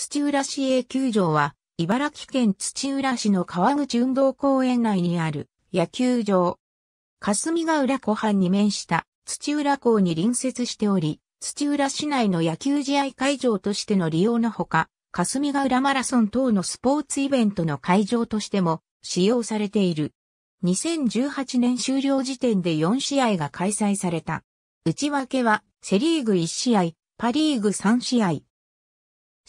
土浦市営球場は、茨城県土浦市の川口運動公園内にある野球場。霞ヶ浦湖畔に面した土浦港に隣接しており、土浦市内の野球試合会場としての利用のほか、霞ヶ浦マラソン等のスポーツイベントの会場としても使用されている。2018年終了時点で4試合が開催された。内訳は、セリーグ1試合、パリーグ3試合、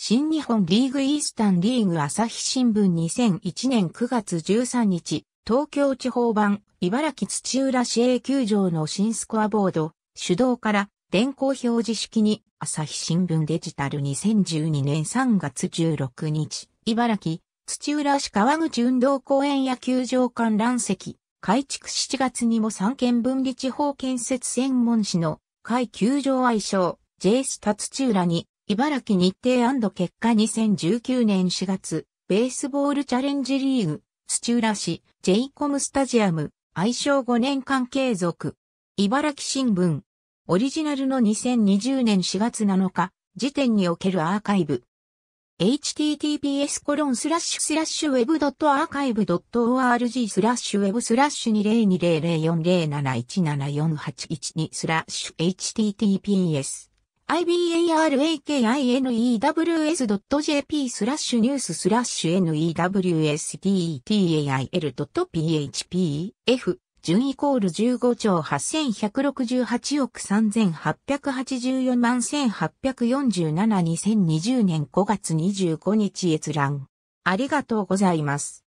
新日本リーグイースタンリーグ朝日新聞2001年9月13日、東京地方版、茨城土浦市営球場の新スコアボード、手動から電光表示式に朝日新聞デジタル2012年3月16日、茨城土浦市川口運動公園野球場観覧席、改築7月にも三県分離地方建設専門士の会球場愛称、J スタ土浦に茨城日程結果2019年4月、ベースボールチャレンジリーグ、土浦市、ジェイコムスタジアム、愛称5年間継続。茨城新聞。オリジナルの2020年4月7日、時点におけるアーカイブ。https コロンスラッシュスラッシュウェブドットアーカイブドット org スラッシュウェブスラッシュ20200407174812スラッシュ https i b a r a k i n e w s j p スラッシュニューススラッシュ newsdetail.php f 順イコール15兆8168億3884万1847 2020年5月25日閲覧。ありがとうございます。